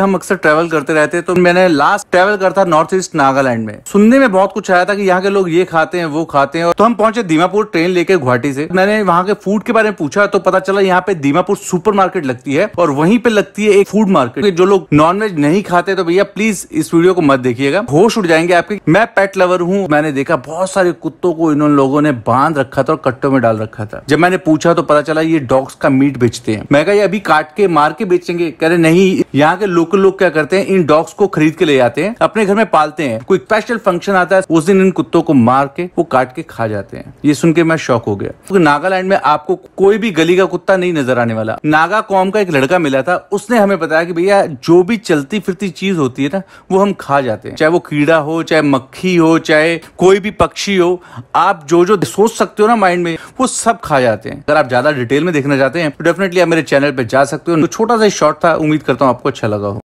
हम अक्सर ट्रैवल करते रहते तो मैंने लास्ट ट्रैवल करता नॉर्थ ईस्ट नागालैंड में सुनने में बहुत कुछ आया था कि यहाँ के लोग ये खाते हैं वो खाते हैं तो हम पहुंचे दीमापुर ट्रेन लेके गुवाहाटी से मैंने वहाँ के फूड के बारे में पूछा तो पता चला यहाँ पे दीमापुर सुपर लगती है और वहीं पे लगती है एक फूड मार्केट जो लोग नॉनवेज नहीं खाते तो भैया प्लीज इस वीडियो को मत देखिएगा होश उठ जाएंगे आपके मैं पेट लवर हूँ मैंने देखा बहुत सारे कुत्तों को इन लोगों ने बांध रखा था और कट्टों में डाल रखा था जब मैंने पूछा तो पता चला ये डॉग्स का मीट बेचते हैं मैं कहा अभी काट के मार के बेचेंगे कह रहे नहीं यहाँ के लोग लोकल लोग क्या करते हैं इन डॉग्स को खरीद के ले जाते हैं अपने घर में पालते हैं कोई स्पेशल फंक्शन आता है उस दिन इन कुत्तों को मार के वो काट के खा जाते हैं ये सुन के मैं शौक हो गया तो नागालैंड में आपको कोई भी गली का कुत्ता नहीं नजर आने वाला नागा कॉम का एक लड़का मिला था उसने हमें बताया कि भैया जो भी चलती फिरती चीज होती है ना वो हम खा जाते हैं चाहे वो कीड़ा हो चाहे मक्खी हो चाहे कोई भी पक्षी हो आप जो जो सोच सकते हो ना माइंड में वो सब खा जाते हैं अगर आप ज्यादा डिटेल में देखना चाहते हैं तो डेफिनेटली आप मेरे चैनल पर जा सकते हो तो छोटा सा शॉर्ट था उम्मीद करता हूँ आपको अच्छा लगा हो